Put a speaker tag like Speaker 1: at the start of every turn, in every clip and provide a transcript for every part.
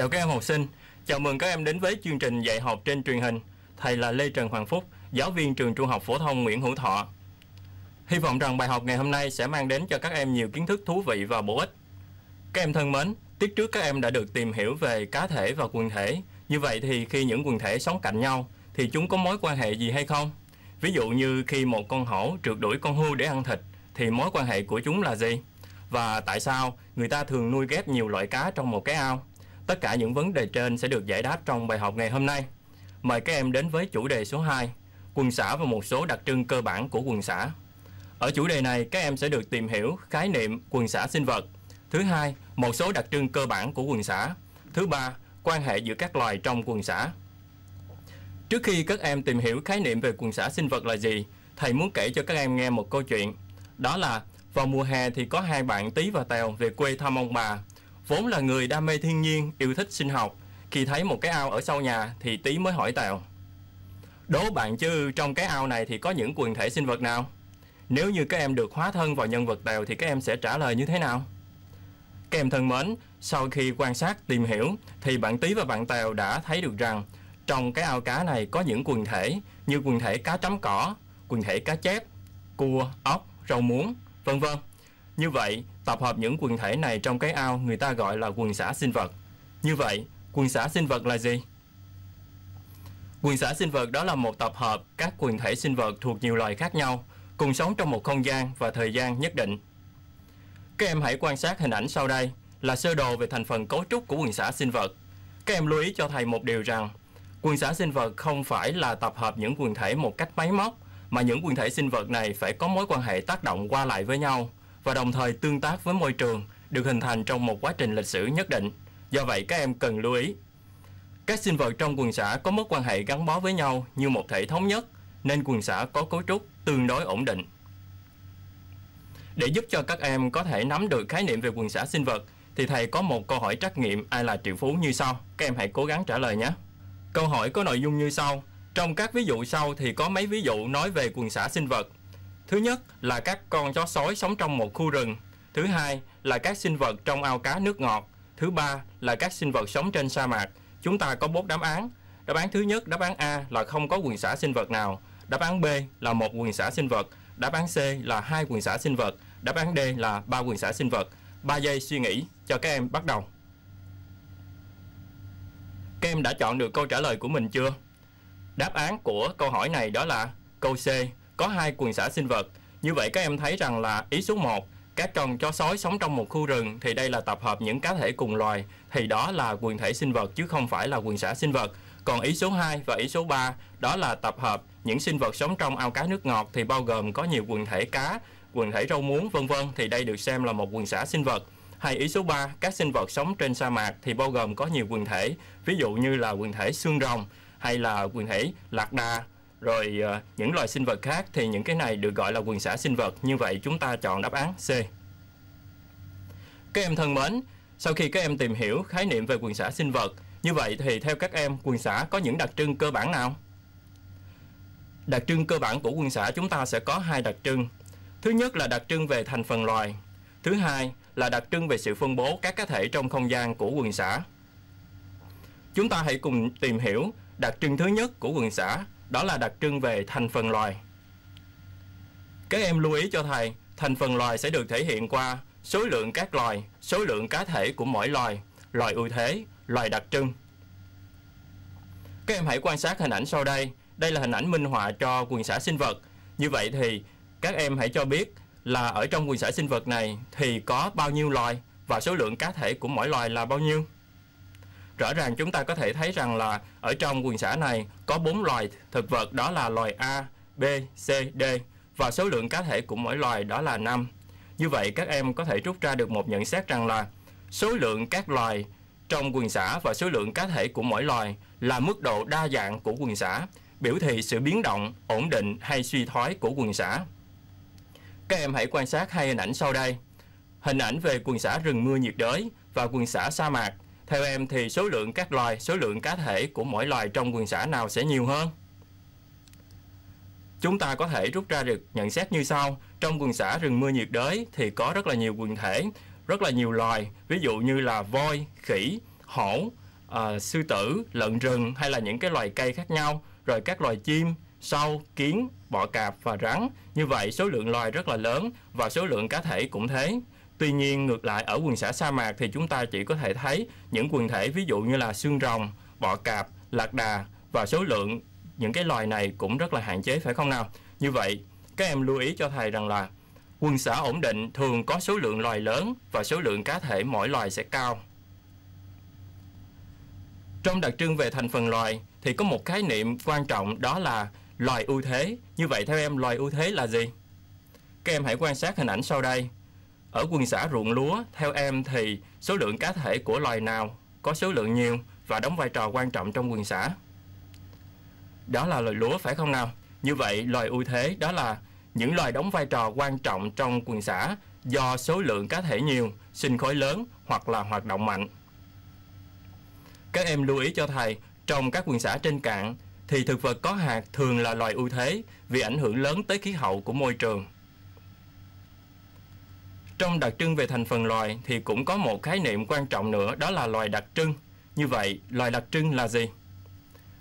Speaker 1: Chào các em học sinh, chào mừng các em đến với chương trình dạy học trên truyền hình. Thầy là Lê Trần Hoàng Phúc, giáo viên trường trung học phổ thông Nguyễn Hữu Thọ. Hy vọng rằng bài học ngày hôm nay sẽ mang đến cho các em nhiều kiến thức thú vị và bổ ích. Các em thân mến, tiết trước các em đã được tìm hiểu về cá thể và quần thể. Như vậy thì khi những quần thể sống cạnh nhau thì chúng có mối quan hệ gì hay không? Ví dụ như khi một con hổ trượt đuổi con hươu để ăn thịt thì mối quan hệ của chúng là gì? Và tại sao người ta thường nuôi ghép nhiều loại cá trong một cái ao? Tất cả những vấn đề trên sẽ được giải đáp trong bài học ngày hôm nay. Mời các em đến với chủ đề số 2, quần xã và một số đặc trưng cơ bản của quần xã. Ở chủ đề này, các em sẽ được tìm hiểu khái niệm quần xã sinh vật. Thứ hai, một số đặc trưng cơ bản của quần xã. Thứ ba, quan hệ giữa các loài trong quần xã. Trước khi các em tìm hiểu khái niệm về quần xã sinh vật là gì, thầy muốn kể cho các em nghe một câu chuyện. Đó là vào mùa hè thì có hai bạn Tý và Tèo về quê thăm ông bà. Vốn là người đam mê thiên nhiên, yêu thích sinh học, khi thấy một cái ao ở sau nhà thì Tí mới hỏi Tèo. Đố bạn chứ trong cái ao này thì có những quần thể sinh vật nào? Nếu như các em được hóa thân vào nhân vật Tèo thì các em sẽ trả lời như thế nào? Các em thân mến, sau khi quan sát tìm hiểu thì bạn Tí và bạn Tèo đã thấy được rằng trong cái ao cá này có những quần thể như quần thể cá chấm cỏ, quần thể cá chép, cua, ốc, rau muống, vân vân. Như vậy Tập hợp những quần thể này trong cái ao người ta gọi là quần xã sinh vật. Như vậy, quần xã sinh vật là gì? Quần xã sinh vật đó là một tập hợp các quần thể sinh vật thuộc nhiều loài khác nhau, cùng sống trong một không gian và thời gian nhất định. Các em hãy quan sát hình ảnh sau đây là sơ đồ về thành phần cấu trúc của quần xã sinh vật. Các em lưu ý cho thầy một điều rằng, quần xã sinh vật không phải là tập hợp những quần thể một cách máy móc, mà những quần thể sinh vật này phải có mối quan hệ tác động qua lại với nhau, và đồng thời tương tác với môi trường được hình thành trong một quá trình lịch sử nhất định. Do vậy các em cần lưu ý. Các sinh vật trong quần xã có mối quan hệ gắn bó với nhau như một thể thống nhất nên quần xã có cấu trúc tương đối ổn định. Để giúp cho các em có thể nắm được khái niệm về quần xã sinh vật thì thầy có một câu hỏi trắc nghiệm ai là triệu phú như sau. Các em hãy cố gắng trả lời nhé. Câu hỏi có nội dung như sau. Trong các ví dụ sau thì có mấy ví dụ nói về quần xã sinh vật Thứ nhất là các con chó sói sống trong một khu rừng. Thứ hai là các sinh vật trong ao cá nước ngọt. Thứ ba là các sinh vật sống trên sa mạc. Chúng ta có bốn đáp án. Đáp án thứ nhất, đáp án A là không có quyền xã sinh vật nào. Đáp án B là một quyền xã sinh vật. Đáp án C là hai quyền xã sinh vật. Đáp án D là ba quyền xã sinh vật. 3 giây suy nghĩ cho các em bắt đầu. Các em đã chọn được câu trả lời của mình chưa? Đáp án của câu hỏi này đó là câu C, có hai quần xã sinh vật. Như vậy các em thấy rằng là ý số 1, các con chó sói sống trong một khu rừng thì đây là tập hợp những cá thể cùng loài thì đó là quần thể sinh vật chứ không phải là quần xã sinh vật. Còn ý số 2 và ý số 3 đó là tập hợp những sinh vật sống trong ao cá nước ngọt thì bao gồm có nhiều quần thể cá, quần thể rau muống vân vân thì đây được xem là một quần xã sinh vật. Hay ý số 3, các sinh vật sống trên sa mạc thì bao gồm có nhiều quần thể, ví dụ như là quần thể xương rồng hay là quần thể lạc đà rồi uh, những loài sinh vật khác thì những cái này được gọi là quần xã sinh vật. Như vậy chúng ta chọn đáp án C. Các em thân mến, sau khi các em tìm hiểu khái niệm về quần xã sinh vật, như vậy thì theo các em, quần xã có những đặc trưng cơ bản nào? Đặc trưng cơ bản của quần xã chúng ta sẽ có hai đặc trưng. Thứ nhất là đặc trưng về thành phần loài. Thứ hai là đặc trưng về sự phân bố các cá thể trong không gian của quần xã. Chúng ta hãy cùng tìm hiểu đặc trưng thứ nhất của quần xã đó là đặc trưng về thành phần loài. Các em lưu ý cho thầy, thành phần loài sẽ được thể hiện qua số lượng các loài, số lượng cá thể của mỗi loài, loài ưu thế, loài đặc trưng. Các em hãy quan sát hình ảnh sau đây. Đây là hình ảnh minh họa cho quần xã sinh vật. Như vậy thì các em hãy cho biết là ở trong quần xã sinh vật này thì có bao nhiêu loài và số lượng cá thể của mỗi loài là bao nhiêu rõ ràng chúng ta có thể thấy rằng là ở trong quần xã này có bốn loài thực vật đó là loài A, B, C, D và số lượng cá thể của mỗi loài đó là 5. Như vậy các em có thể rút ra được một nhận xét rằng là số lượng các loài trong quần xã và số lượng cá thể của mỗi loài là mức độ đa dạng của quần xã, biểu thị sự biến động, ổn định hay suy thoái của quần xã. Các em hãy quan sát hai hình ảnh sau đây. Hình ảnh về quần xã rừng mưa nhiệt đới và quần xã sa mạc theo em thì số lượng các loài, số lượng cá thể của mỗi loài trong quần xã nào sẽ nhiều hơn? Chúng ta có thể rút ra được nhận xét như sau. Trong quần xã rừng mưa nhiệt đới thì có rất là nhiều quần thể, rất là nhiều loài, ví dụ như là voi, khỉ, hổ, à, sư tử, lợn rừng hay là những cái loài cây khác nhau, rồi các loài chim, sâu, kiến, bọ cạp và rắn. Như vậy số lượng loài rất là lớn và số lượng cá thể cũng thế. Tuy nhiên ngược lại ở quần xã sa mạc thì chúng ta chỉ có thể thấy những quần thể ví dụ như là xương rồng, bọ cạp, lạc đà và số lượng những cái loài này cũng rất là hạn chế phải không nào? Như vậy các em lưu ý cho thầy rằng là quần xã ổn định thường có số lượng loài lớn và số lượng cá thể mỗi loài sẽ cao. Trong đặc trưng về thành phần loài thì có một khái niệm quan trọng đó là loài ưu thế. Như vậy theo em loài ưu thế là gì? Các em hãy quan sát hình ảnh sau đây. Ở quần xã ruộng lúa, theo em thì số lượng cá thể của loài nào có số lượng nhiều và đóng vai trò quan trọng trong quần xã? Đó là loài lúa phải không nào? Như vậy, loài ưu thế đó là những loài đóng vai trò quan trọng trong quần xã do số lượng cá thể nhiều, sinh khối lớn hoặc là hoạt động mạnh. Các em lưu ý cho thầy, trong các quần xã trên cạn thì thực vật có hạt thường là loài ưu thế vì ảnh hưởng lớn tới khí hậu của môi trường. Trong đặc trưng về thành phần loài thì cũng có một khái niệm quan trọng nữa đó là loài đặc trưng. Như vậy, loài đặc trưng là gì?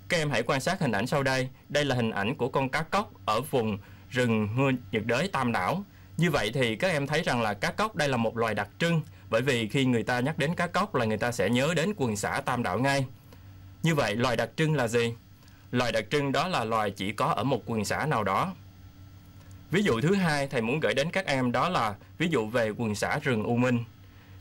Speaker 1: Các em hãy quan sát hình ảnh sau đây. Đây là hình ảnh của con cá cóc ở vùng rừng mưa nhiệt đới Tam Đảo. Như vậy thì các em thấy rằng là cá cóc đây là một loài đặc trưng bởi vì khi người ta nhắc đến cá cóc là người ta sẽ nhớ đến quần xã Tam Đảo ngay. Như vậy loài đặc trưng là gì? Loài đặc trưng đó là loài chỉ có ở một quần xã nào đó. Ví dụ thứ hai thầy muốn gửi đến các em đó là ví dụ về quần xã rừng U Minh.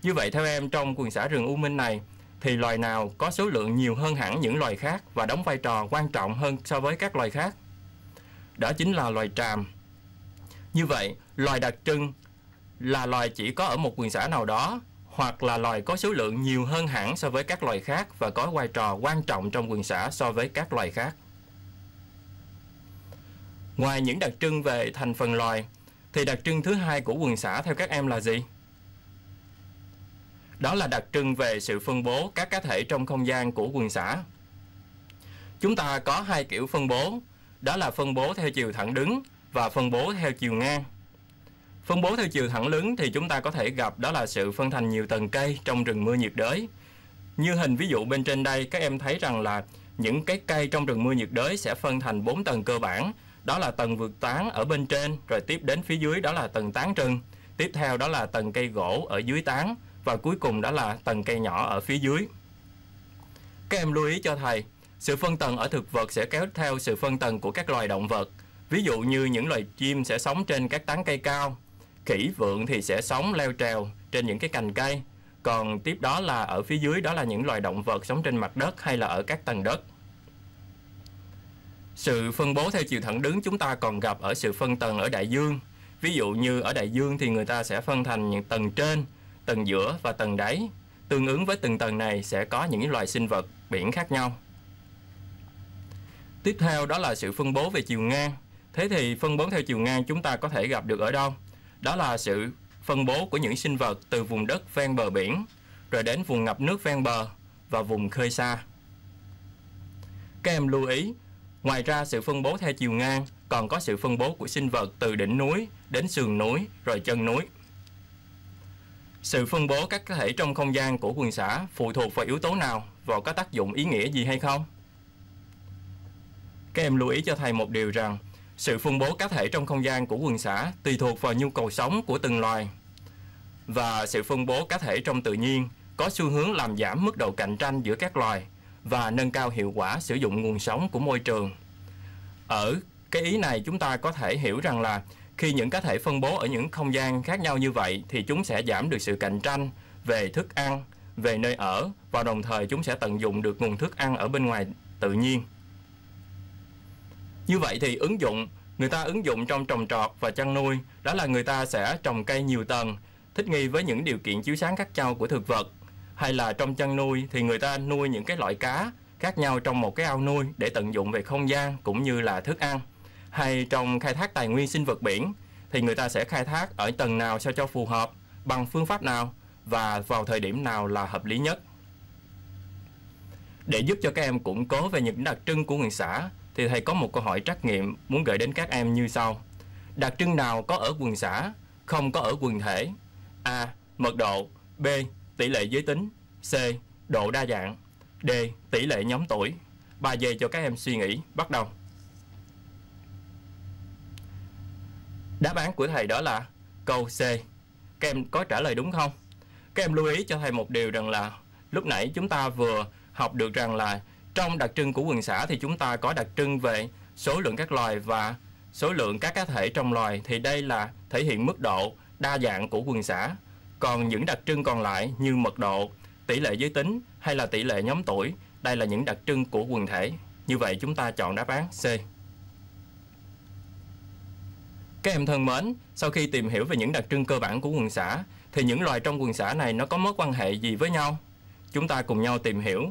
Speaker 1: Như vậy theo em trong quần xã rừng U Minh này thì loài nào có số lượng nhiều hơn hẳn những loài khác và đóng vai trò quan trọng hơn so với các loài khác? Đó chính là loài tràm. Như vậy, loài đặc trưng là loài chỉ có ở một quần xã nào đó hoặc là loài có số lượng nhiều hơn hẳn so với các loài khác và có vai trò quan trọng trong quần xã so với các loài khác. Ngoài những đặc trưng về thành phần loài, thì đặc trưng thứ hai của quần xã theo các em là gì? Đó là đặc trưng về sự phân bố các cá thể trong không gian của quần xã. Chúng ta có hai kiểu phân bố, đó là phân bố theo chiều thẳng đứng và phân bố theo chiều ngang. Phân bố theo chiều thẳng đứng thì chúng ta có thể gặp đó là sự phân thành nhiều tầng cây trong rừng mưa nhiệt đới. Như hình ví dụ bên trên đây, các em thấy rằng là những cái cây trong rừng mưa nhiệt đới sẽ phân thành 4 tầng cơ bản đó là tầng vượt tán ở bên trên rồi tiếp đến phía dưới đó là tầng tán trừng tiếp theo đó là tầng cây gỗ ở dưới tán và cuối cùng đó là tầng cây nhỏ ở phía dưới các em lưu ý cho thầy sự phân tầng ở thực vật sẽ kéo theo sự phân tầng của các loài động vật ví dụ như những loài chim sẽ sống trên các tán cây cao khỉ vượn thì sẽ sống leo trèo trên những cái cành cây còn tiếp đó là ở phía dưới đó là những loài động vật sống trên mặt đất hay là ở các tầng đất sự phân bố theo chiều thẳng đứng chúng ta còn gặp ở sự phân tầng ở đại dương. Ví dụ như ở đại dương thì người ta sẽ phân thành những tầng trên, tầng giữa và tầng đáy. Tương ứng với từng tầng này sẽ có những loài sinh vật biển khác nhau. Tiếp theo đó là sự phân bố về chiều ngang. Thế thì phân bố theo chiều ngang chúng ta có thể gặp được ở đâu? Đó là sự phân bố của những sinh vật từ vùng đất ven bờ biển, rồi đến vùng ngập nước ven bờ và vùng khơi xa. Các em lưu ý, Ngoài ra, sự phân bố theo chiều ngang còn có sự phân bố của sinh vật từ đỉnh núi đến sườn núi rồi chân núi. Sự phân bố các cá thể trong không gian của quần xã phụ thuộc vào yếu tố nào và có tác dụng ý nghĩa gì hay không? Các em lưu ý cho thầy một điều rằng sự phân bố cá thể trong không gian của quần xã tùy thuộc vào nhu cầu sống của từng loài và sự phân bố cá thể trong tự nhiên có xu hướng làm giảm mức độ cạnh tranh giữa các loài và nâng cao hiệu quả sử dụng nguồn sống của môi trường. Ở cái ý này chúng ta có thể hiểu rằng là khi những cá thể phân bố ở những không gian khác nhau như vậy thì chúng sẽ giảm được sự cạnh tranh về thức ăn, về nơi ở và đồng thời chúng sẽ tận dụng được nguồn thức ăn ở bên ngoài tự nhiên. Như vậy thì ứng dụng, người ta ứng dụng trong trồng trọt và chăn nuôi đó là người ta sẽ trồng cây nhiều tầng, thích nghi với những điều kiện chiếu sáng khác nhau của thực vật hay là trong chăn nuôi thì người ta nuôi những cái loại cá khác nhau trong một cái ao nuôi để tận dụng về không gian cũng như là thức ăn. Hay trong khai thác tài nguyên sinh vật biển thì người ta sẽ khai thác ở tầng nào sao cho phù hợp, bằng phương pháp nào và vào thời điểm nào là hợp lý nhất. Để giúp cho các em củng cố về những đặc trưng của nguyện xã thì thầy có một câu hỏi trắc nghiệm muốn gửi đến các em như sau. Đặc trưng nào có ở quần xã, không có ở quần thể? A. Mật độ B tỷ lệ giới tính, C. Độ đa dạng, D. Tỷ lệ nhóm tuổi. 3 giây cho các em suy nghĩ, bắt đầu. Đáp án của thầy đó là câu C. Các em có trả lời đúng không? Các em lưu ý cho thầy một điều rằng là lúc nãy chúng ta vừa học được rằng là trong đặc trưng của quần xã thì chúng ta có đặc trưng về số lượng các loài và số lượng các cá thể trong loài thì đây là thể hiện mức độ đa dạng của quần xã còn những đặc trưng còn lại như mật độ, tỷ lệ giới tính hay là tỷ lệ nhóm tuổi, đây là những đặc trưng của quần thể. Như vậy chúng ta chọn đáp án C. Các em thân mến, sau khi tìm hiểu về những đặc trưng cơ bản của quần xã, thì những loài trong quần xã này nó có mối quan hệ gì với nhau? Chúng ta cùng nhau tìm hiểu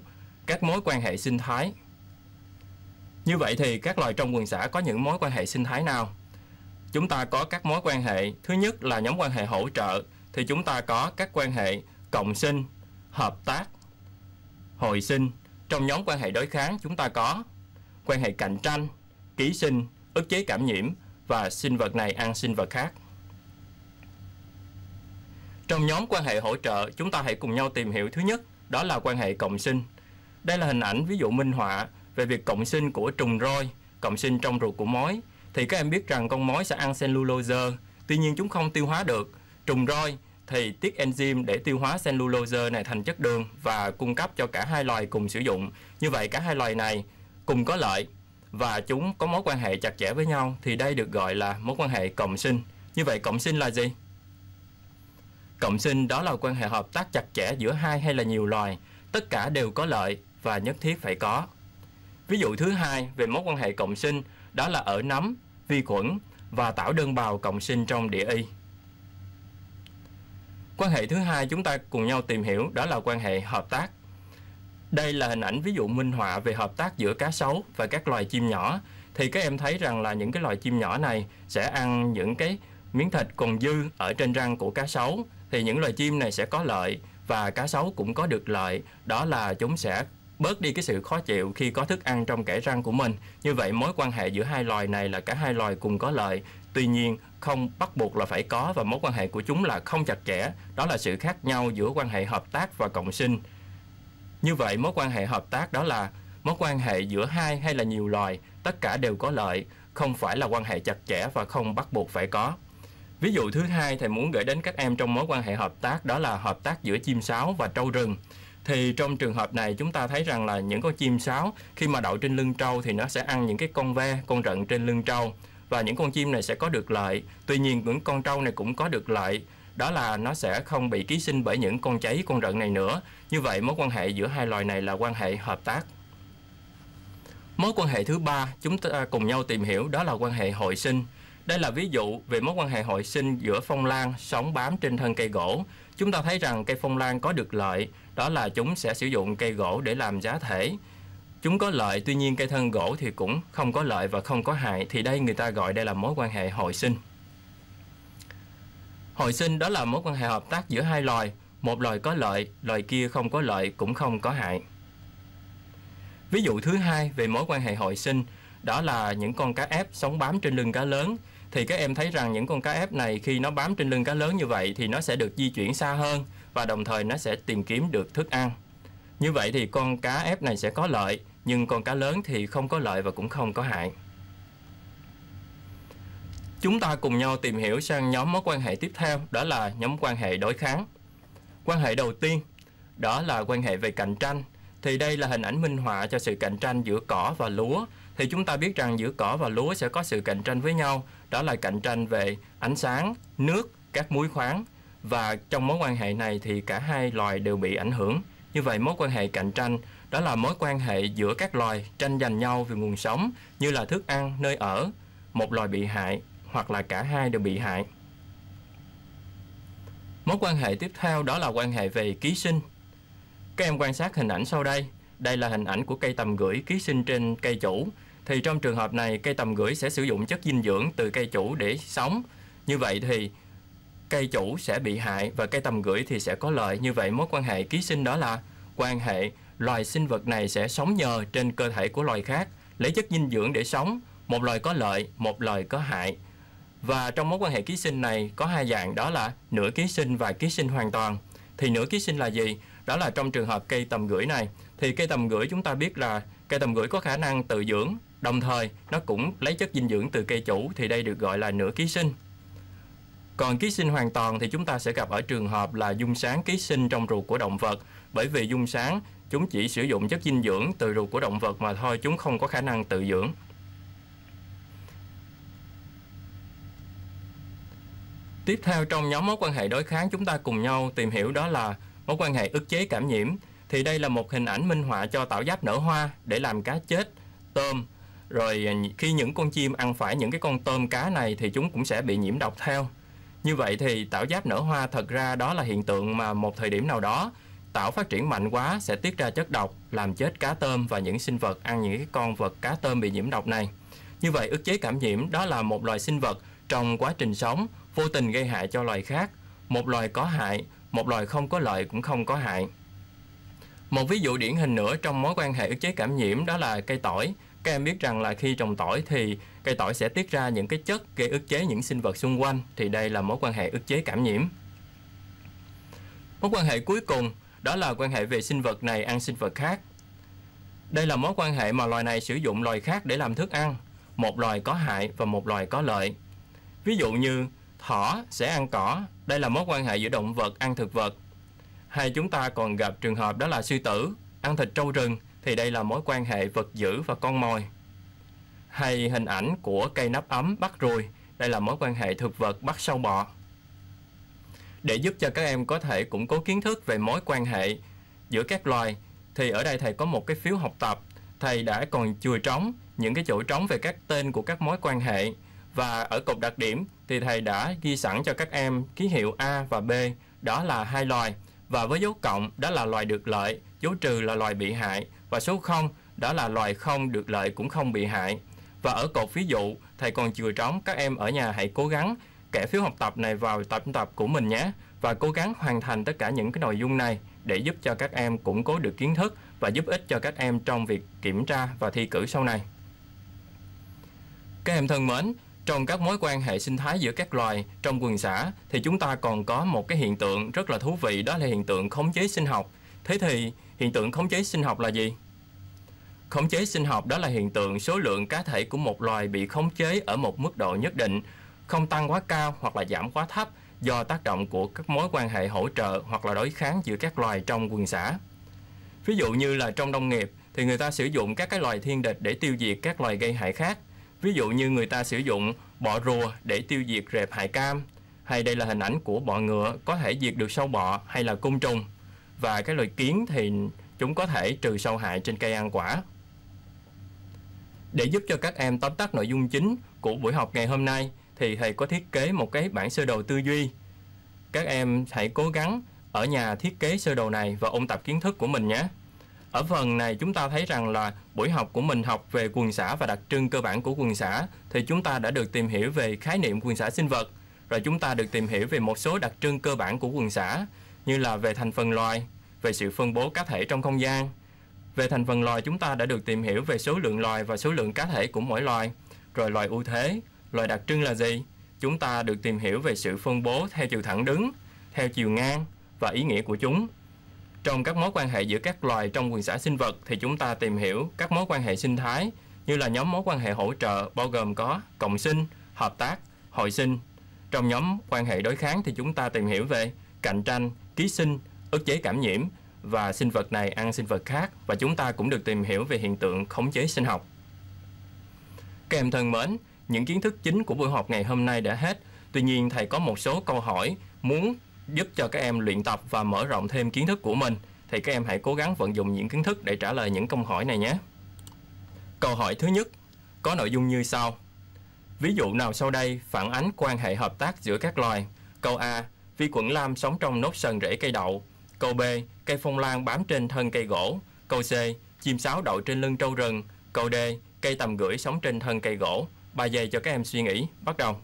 Speaker 1: các mối quan hệ sinh thái. Như vậy thì các loài trong quần xã có những mối quan hệ sinh thái nào? Chúng ta có các mối quan hệ, thứ nhất là nhóm quan hệ hỗ trợ, thì chúng ta có các quan hệ cộng sinh, hợp tác, hồi sinh. Trong nhóm quan hệ đối kháng chúng ta có quan hệ cạnh tranh, ký sinh, ức chế cảm nhiễm và sinh vật này ăn sinh vật khác. Trong nhóm quan hệ hỗ trợ, chúng ta hãy cùng nhau tìm hiểu thứ nhất, đó là quan hệ cộng sinh. Đây là hình ảnh ví dụ minh họa về việc cộng sinh của trùng roi, cộng sinh trong ruột của mối. Thì các em biết rằng con mối sẽ ăn cellulose, tuy nhiên chúng không tiêu hóa được Trùng roi thì tiết enzyme để tiêu hóa cellulose này thành chất đường và cung cấp cho cả hai loài cùng sử dụng. Như vậy cả hai loài này cùng có lợi và chúng có mối quan hệ chặt chẽ với nhau thì đây được gọi là mối quan hệ cộng sinh. Như vậy cộng sinh là gì? Cộng sinh đó là quan hệ hợp tác chặt chẽ giữa hai hay là nhiều loài, tất cả đều có lợi và nhất thiết phải có. Ví dụ thứ hai về mối quan hệ cộng sinh đó là ở nấm, vi khuẩn và tạo đơn bào cộng sinh trong địa y. Quan hệ thứ hai chúng ta cùng nhau tìm hiểu đó là quan hệ hợp tác. Đây là hình ảnh ví dụ minh họa về hợp tác giữa cá sấu và các loài chim nhỏ. Thì các em thấy rằng là những cái loài chim nhỏ này sẽ ăn những cái miếng thịt còn dư ở trên răng của cá sấu. Thì những loài chim này sẽ có lợi và cá sấu cũng có được lợi. Đó là chúng sẽ bớt đi cái sự khó chịu khi có thức ăn trong kẽ răng của mình. Như vậy mối quan hệ giữa hai loài này là cả hai loài cùng có lợi Tuy nhiên, không bắt buộc là phải có và mối quan hệ của chúng là không chặt chẽ. Đó là sự khác nhau giữa quan hệ hợp tác và cộng sinh. Như vậy, mối quan hệ hợp tác đó là mối quan hệ giữa hai hay là nhiều loài, tất cả đều có lợi, không phải là quan hệ chặt chẽ và không bắt buộc phải có. Ví dụ thứ hai thầy muốn gửi đến các em trong mối quan hệ hợp tác đó là hợp tác giữa chim sáo và trâu rừng. Thì trong trường hợp này chúng ta thấy rằng là những con chim sáo khi mà đậu trên lưng trâu thì nó sẽ ăn những cái con ve, con rận trên lưng trâu và những con chim này sẽ có được lợi. Tuy nhiên những con trâu này cũng có được lợi đó là nó sẽ không bị ký sinh bởi những con cháy con rận này nữa. Như vậy mối quan hệ giữa hai loài này là quan hệ hợp tác. Mối quan hệ thứ ba chúng ta cùng nhau tìm hiểu đó là quan hệ hội sinh. Đây là ví dụ về mối quan hệ hội sinh giữa phong lan sống bám trên thân cây gỗ. Chúng ta thấy rằng cây phong lan có được lợi, đó là chúng sẽ sử dụng cây gỗ để làm giá thể. Chúng có lợi, tuy nhiên cây thân gỗ thì cũng không có lợi và không có hại, thì đây người ta gọi đây là mối quan hệ hội sinh. Hội sinh đó là mối quan hệ hợp tác giữa hai loài, một loài có lợi, loài kia không có lợi cũng không có hại. Ví dụ thứ hai về mối quan hệ hội sinh, đó là những con cá ép sống bám trên lưng cá lớn. Thì các em thấy rằng những con cá ép này khi nó bám trên lưng cá lớn như vậy thì nó sẽ được di chuyển xa hơn và đồng thời nó sẽ tìm kiếm được thức ăn. Như vậy thì con cá ép này sẽ có lợi, nhưng con cá lớn thì không có lợi và cũng không có hại. Chúng ta cùng nhau tìm hiểu sang nhóm mối quan hệ tiếp theo, đó là nhóm quan hệ đối kháng. Quan hệ đầu tiên, đó là quan hệ về cạnh tranh. Thì đây là hình ảnh minh họa cho sự cạnh tranh giữa cỏ và lúa. Thì chúng ta biết rằng giữa cỏ và lúa sẽ có sự cạnh tranh với nhau, đó là cạnh tranh về ánh sáng, nước, các muối khoáng. Và trong mối quan hệ này thì cả hai loài đều bị ảnh hưởng. Như vậy mối quan hệ cạnh tranh đó là mối quan hệ giữa các loài tranh giành nhau về nguồn sống như là thức ăn, nơi ở, một loài bị hại hoặc là cả hai đều bị hại. Mối quan hệ tiếp theo đó là quan hệ về ký sinh. Các em quan sát hình ảnh sau đây. Đây là hình ảnh của cây tầm gửi ký sinh trên cây chủ. Thì trong trường hợp này, cây tầm gửi sẽ sử dụng chất dinh dưỡng từ cây chủ để sống. Như vậy thì cây chủ sẽ bị hại và cây tầm gửi thì sẽ có lợi. Như vậy mối quan hệ ký sinh đó là quan hệ loài sinh vật này sẽ sống nhờ trên cơ thể của loài khác, lấy chất dinh dưỡng để sống, một loài có lợi, một loài có hại. Và trong mối quan hệ ký sinh này có hai dạng đó là nửa ký sinh và ký sinh hoàn toàn. Thì nửa ký sinh là gì? Đó là trong trường hợp cây tầm gửi này thì cây tầm gửi chúng ta biết là cây tầm gửi có khả năng tự dưỡng, đồng thời nó cũng lấy chất dinh dưỡng từ cây chủ thì đây được gọi là nửa ký sinh. Còn ký sinh hoàn toàn thì chúng ta sẽ gặp ở trường hợp là dung sáng ký sinh trong ruột của động vật. Bởi vì dung sáng, chúng chỉ sử dụng chất dinh dưỡng từ ruột của động vật mà thôi, chúng không có khả năng tự dưỡng. Tiếp theo trong nhóm mối quan hệ đối kháng chúng ta cùng nhau tìm hiểu đó là mối quan hệ ức chế cảm nhiễm. Thì đây là một hình ảnh minh họa cho tạo giáp nở hoa để làm cá chết, tôm. Rồi à, khi những con chim ăn phải những cái con tôm cá này thì chúng cũng sẽ bị nhiễm độc theo. Như vậy thì tảo giáp nở hoa thật ra đó là hiện tượng mà một thời điểm nào đó tảo phát triển mạnh quá sẽ tiết ra chất độc làm chết cá tôm và những sinh vật ăn những cái con vật cá tôm bị nhiễm độc này. Như vậy ức chế cảm nhiễm đó là một loài sinh vật trong quá trình sống vô tình gây hại cho loài khác, một loài có hại, một loài không có lợi cũng không có hại. Một ví dụ điển hình nữa trong mối quan hệ ức chế cảm nhiễm đó là cây tỏi các em biết rằng là khi trồng tỏi thì cây tỏi sẽ tiết ra những cái chất gây ức chế những sinh vật xung quanh thì đây là mối quan hệ ức chế cảm nhiễm. Mối quan hệ cuối cùng đó là quan hệ về sinh vật này ăn sinh vật khác. Đây là mối quan hệ mà loài này sử dụng loài khác để làm thức ăn, một loài có hại và một loài có lợi. Ví dụ như thỏ sẽ ăn cỏ, đây là mối quan hệ giữa động vật ăn thực vật. Hay chúng ta còn gặp trường hợp đó là sư tử ăn thịt trâu rừng thì đây là mối quan hệ vật dữ và con mồi. Hay hình ảnh của cây nắp ấm bắt ruồi, đây là mối quan hệ thực vật bắt sâu bọ. Để giúp cho các em có thể củng cố kiến thức về mối quan hệ giữa các loài, thì ở đây thầy có một cái phiếu học tập. Thầy đã còn chừa trống những cái chỗ trống về các tên của các mối quan hệ. Và ở cột đặc điểm thì thầy đã ghi sẵn cho các em ký hiệu A và B, đó là hai loài. Và với dấu cộng, đó là loài được lợi, dấu trừ là loài bị hại và số 0 đó là loài không được lợi cũng không bị hại. Và ở cột ví dụ, thầy còn chừa trống các em ở nhà hãy cố gắng kẻ phiếu học tập này vào tập tập của mình nhé và cố gắng hoàn thành tất cả những cái nội dung này để giúp cho các em củng cố được kiến thức và giúp ích cho các em trong việc kiểm tra và thi cử sau này. Các em thân mến, trong các mối quan hệ sinh thái giữa các loài trong quần xã thì chúng ta còn có một cái hiện tượng rất là thú vị đó là hiện tượng khống chế sinh học Thế thì hiện tượng khống chế sinh học là gì? Khống chế sinh học đó là hiện tượng số lượng cá thể của một loài bị khống chế ở một mức độ nhất định, không tăng quá cao hoặc là giảm quá thấp do tác động của các mối quan hệ hỗ trợ hoặc là đối kháng giữa các loài trong quần xã. Ví dụ như là trong nông nghiệp thì người ta sử dụng các cái loài thiên địch để tiêu diệt các loài gây hại khác. Ví dụ như người ta sử dụng bọ rùa để tiêu diệt rệp hại cam, hay đây là hình ảnh của bọ ngựa có thể diệt được sâu bọ hay là côn trùng và cái loại kiến thì chúng có thể trừ sâu hại trên cây ăn quả. Để giúp cho các em tóm tắt nội dung chính của buổi học ngày hôm nay thì thầy có thiết kế một cái bản sơ đồ tư duy. Các em hãy cố gắng ở nhà thiết kế sơ đồ này và ôn tập kiến thức của mình nhé. Ở phần này chúng ta thấy rằng là buổi học của mình học về quần xã và đặc trưng cơ bản của quần xã thì chúng ta đã được tìm hiểu về khái niệm quần xã sinh vật, rồi chúng ta được tìm hiểu về một số đặc trưng cơ bản của quần xã như là về thành phần loài, về sự phân bố cá thể trong không gian. Về thành phần loài chúng ta đã được tìm hiểu về số lượng loài và số lượng cá thể của mỗi loài, rồi loài ưu thế, loài đặc trưng là gì. Chúng ta được tìm hiểu về sự phân bố theo chiều thẳng đứng, theo chiều ngang và ý nghĩa của chúng. Trong các mối quan hệ giữa các loài trong quần xã sinh vật thì chúng ta tìm hiểu các mối quan hệ sinh thái như là nhóm mối quan hệ hỗ trợ bao gồm có cộng sinh, hợp tác, hội sinh. Trong nhóm quan hệ đối kháng thì chúng ta tìm hiểu về cạnh tranh, ký sinh, ức chế cảm nhiễm và sinh vật này ăn sinh vật khác và chúng ta cũng được tìm hiểu về hiện tượng khống chế sinh học. Các em thân mến, những kiến thức chính của buổi học ngày hôm nay đã hết. Tuy nhiên thầy có một số câu hỏi muốn giúp cho các em luyện tập và mở rộng thêm kiến thức của mình thì các em hãy cố gắng vận dụng những kiến thức để trả lời những câu hỏi này nhé. Câu hỏi thứ nhất có nội dung như sau. Ví dụ nào sau đây phản ánh quan hệ hợp tác giữa các loài? Câu A. Vi khuẩn lam sống trong nốt sần rễ cây đậu. Câu B, cây phong lan bám trên thân cây gỗ. Câu C, chim sáo đậu trên lưng trâu rừng. Câu D, cây tầm gửi sống trên thân cây gỗ. 3 giây cho các em suy nghĩ. Bắt đầu.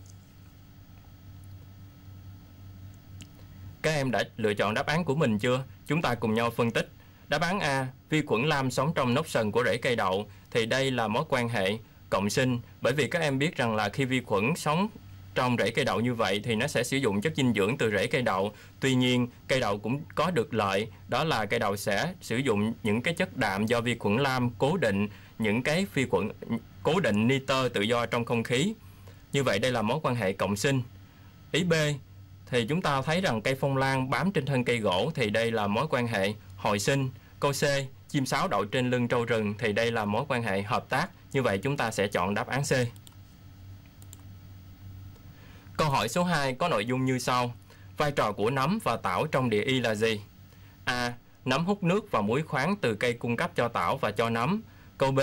Speaker 1: Các em đã lựa chọn đáp án của mình chưa? Chúng ta cùng nhau phân tích. Đáp án A, vi khuẩn lam sống trong nốt sần của rễ cây đậu thì đây là mối quan hệ cộng sinh bởi vì các em biết rằng là khi vi khuẩn sống trong rễ cây đậu như vậy thì nó sẽ sử dụng chất dinh dưỡng từ rễ cây đậu. Tuy nhiên, cây đậu cũng có được lợi, đó là cây đậu sẽ sử dụng những cái chất đạm do vi khuẩn lam cố định, những cái vi khuẩn cố định nitơ tự do trong không khí. Như vậy đây là mối quan hệ cộng sinh. Ý B thì chúng ta thấy rằng cây phong lan bám trên thân cây gỗ thì đây là mối quan hệ hồi sinh. Câu C, chim sáo đậu trên lưng trâu rừng thì đây là mối quan hệ hợp tác. Như vậy chúng ta sẽ chọn đáp án C. Câu hỏi số 2 có nội dung như sau. Vai trò của nấm và tảo trong địa y là gì? A. Nấm hút nước và muối khoáng từ cây cung cấp cho tảo và cho nấm. Câu B.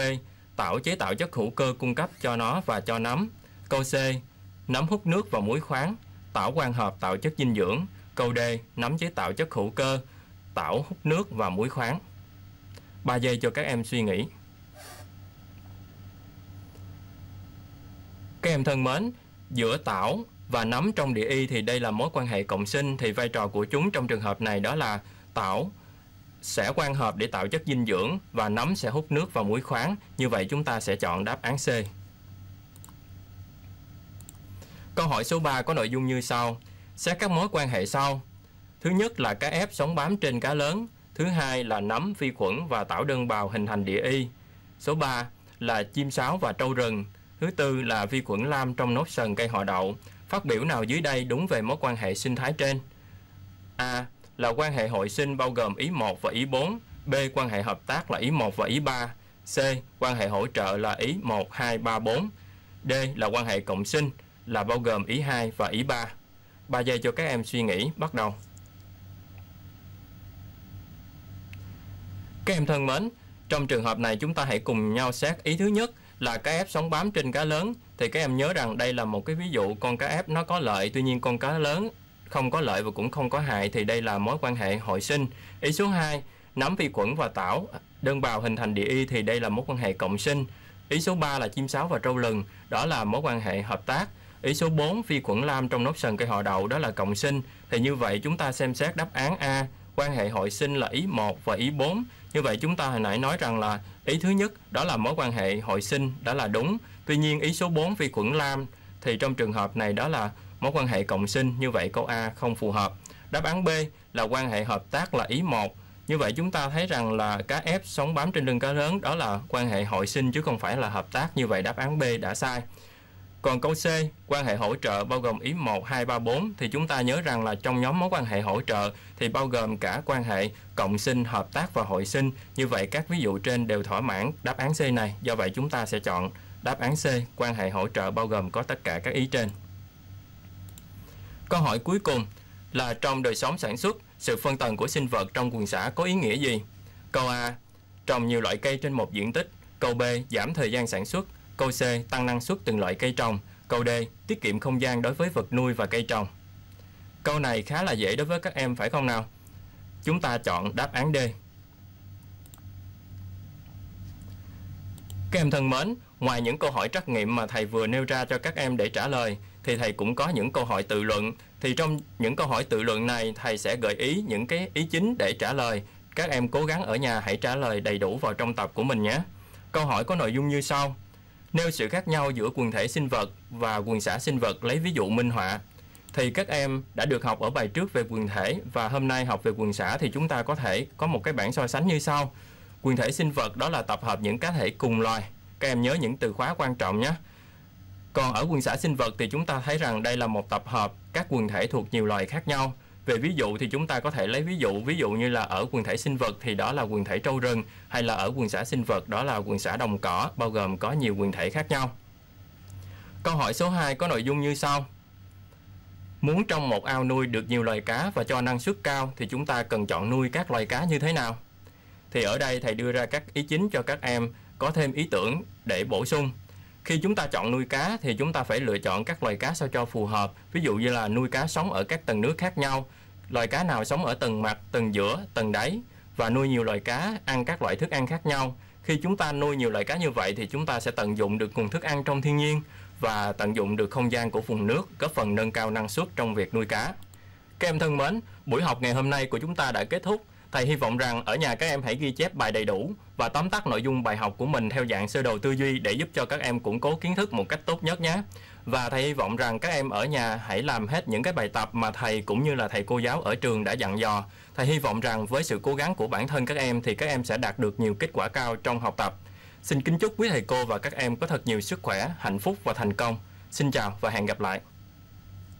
Speaker 1: Tảo chế tạo chất hữu cơ cung cấp cho nó và cho nấm. Câu C. Nấm hút nước và muối khoáng. Tảo quan hợp tạo chất dinh dưỡng. Câu D. Nấm chế tạo chất hữu cơ. Tảo hút nước và muối khoáng. 3 giây cho các em suy nghĩ. Các em thân mến, giữa tảo và nấm trong địa y thì đây là mối quan hệ cộng sinh thì vai trò của chúng trong trường hợp này đó là tảo sẽ quan hợp để tạo chất dinh dưỡng và nấm sẽ hút nước vào muối khoáng. Như vậy chúng ta sẽ chọn đáp án C. Câu hỏi số 3 có nội dung như sau. Xét các mối quan hệ sau. Thứ nhất là cá ép sống bám trên cá lớn. Thứ hai là nấm, vi khuẩn và tảo đơn bào hình thành địa y. Số 3 là chim sáo và trâu rừng. Thứ tư là vi khuẩn lam trong nốt sần cây họ đậu. Phát biểu nào dưới đây đúng về mối quan hệ sinh thái trên? A. Là quan hệ hội sinh bao gồm ý 1 và ý 4. B. Quan hệ hợp tác là ý 1 và ý 3. C. Quan hệ hỗ trợ là ý 1, 2, 3, 4. D. Là quan hệ cộng sinh là bao gồm ý 2 và ý 3. 3 giây cho các em suy nghĩ, bắt đầu. Các em thân mến, trong trường hợp này chúng ta hãy cùng nhau xét ý thứ nhất là cá ép sống bám trên cá lớn thì các em nhớ rằng đây là một cái ví dụ con cá ép nó có lợi tuy nhiên con cá lớn không có lợi và cũng không có hại thì đây là mối quan hệ hội sinh. Ý số 2, nấm vi khuẩn và tảo đơn bào hình thành địa y thì đây là mối quan hệ cộng sinh. Ý số 3 là chim sáo và trâu lừng, đó là mối quan hệ hợp tác. Ý số 4 vi khuẩn lam trong nốt sần cây họ đậu đó là cộng sinh. Thì như vậy chúng ta xem xét đáp án A, quan hệ hội sinh là ý 1 và ý 4 như vậy chúng ta hồi nãy nói rằng là ý thứ nhất đó là mối quan hệ hội sinh đó là đúng. Tuy nhiên ý số 4 vi khuẩn lam thì trong trường hợp này đó là mối quan hệ cộng sinh. Như vậy câu A không phù hợp. Đáp án B là quan hệ hợp tác là ý một Như vậy chúng ta thấy rằng là cá ép sống bám trên lưng cá lớn đó là quan hệ hội sinh chứ không phải là hợp tác. Như vậy đáp án B đã sai. Còn câu C, quan hệ hỗ trợ bao gồm ý 1, 2, 3, 4 thì chúng ta nhớ rằng là trong nhóm mối quan hệ hỗ trợ thì bao gồm cả quan hệ cộng sinh, hợp tác và hội sinh. Như vậy các ví dụ trên đều thỏa mãn đáp án C này. Do vậy chúng ta sẽ chọn đáp án C, quan hệ hỗ trợ bao gồm có tất cả các ý trên. Câu hỏi cuối cùng là trong đời sống sản xuất, sự phân tầng của sinh vật trong quần xã có ý nghĩa gì? Câu A, trồng nhiều loại cây trên một diện tích. Câu B, giảm thời gian sản xuất. Câu C. Tăng năng suất từng loại cây trồng. Câu D. Tiết kiệm không gian đối với vật nuôi và cây trồng. Câu này khá là dễ đối với các em phải không nào? Chúng ta chọn đáp án D. Các em thân mến, ngoài những câu hỏi trắc nghiệm mà thầy vừa nêu ra cho các em để trả lời, thì thầy cũng có những câu hỏi tự luận. Thì trong những câu hỏi tự luận này, thầy sẽ gợi ý những cái ý chính để trả lời. Các em cố gắng ở nhà hãy trả lời đầy đủ vào trong tập của mình nhé. Câu hỏi có nội dung như sau nêu sự khác nhau giữa quần thể sinh vật và quần xã sinh vật lấy ví dụ minh họa. Thì các em đã được học ở bài trước về quần thể và hôm nay học về quần xã thì chúng ta có thể có một cái bảng so sánh như sau. Quần thể sinh vật đó là tập hợp những cá thể cùng loài. Các em nhớ những từ khóa quan trọng nhé. Còn ở quần xã sinh vật thì chúng ta thấy rằng đây là một tập hợp các quần thể thuộc nhiều loài khác nhau về ví dụ thì chúng ta có thể lấy ví dụ ví dụ như là ở quần thể sinh vật thì đó là quần thể trâu rừng hay là ở quần xã sinh vật đó là quần xã đồng cỏ bao gồm có nhiều quần thể khác nhau. Câu hỏi số 2 có nội dung như sau. Muốn trong một ao nuôi được nhiều loài cá và cho năng suất cao thì chúng ta cần chọn nuôi các loài cá như thế nào? Thì ở đây thầy đưa ra các ý chính cho các em có thêm ý tưởng để bổ sung khi chúng ta chọn nuôi cá thì chúng ta phải lựa chọn các loài cá sao cho phù hợp. Ví dụ như là nuôi cá sống ở các tầng nước khác nhau, loài cá nào sống ở tầng mặt, tầng giữa, tầng đáy và nuôi nhiều loài cá ăn các loại thức ăn khác nhau. Khi chúng ta nuôi nhiều loài cá như vậy thì chúng ta sẽ tận dụng được nguồn thức ăn trong thiên nhiên và tận dụng được không gian của vùng nước, góp phần nâng cao năng suất trong việc nuôi cá. Các em thân mến, buổi học ngày hôm nay của chúng ta đã kết thúc. Thầy hy vọng rằng ở nhà các em hãy ghi chép bài đầy đủ và tóm tắt nội dung bài học của mình theo dạng sơ đồ tư duy để giúp cho các em củng cố kiến thức một cách tốt nhất nhé. Và thầy hy vọng rằng các em ở nhà hãy làm hết những cái bài tập mà thầy cũng như là thầy cô giáo ở trường đã dặn dò. Thầy hy vọng rằng với sự cố gắng của bản thân các em thì các em sẽ đạt được nhiều kết quả cao trong học tập. Xin kính chúc quý thầy cô và các em có thật nhiều sức khỏe, hạnh phúc và thành công. Xin chào và hẹn gặp lại.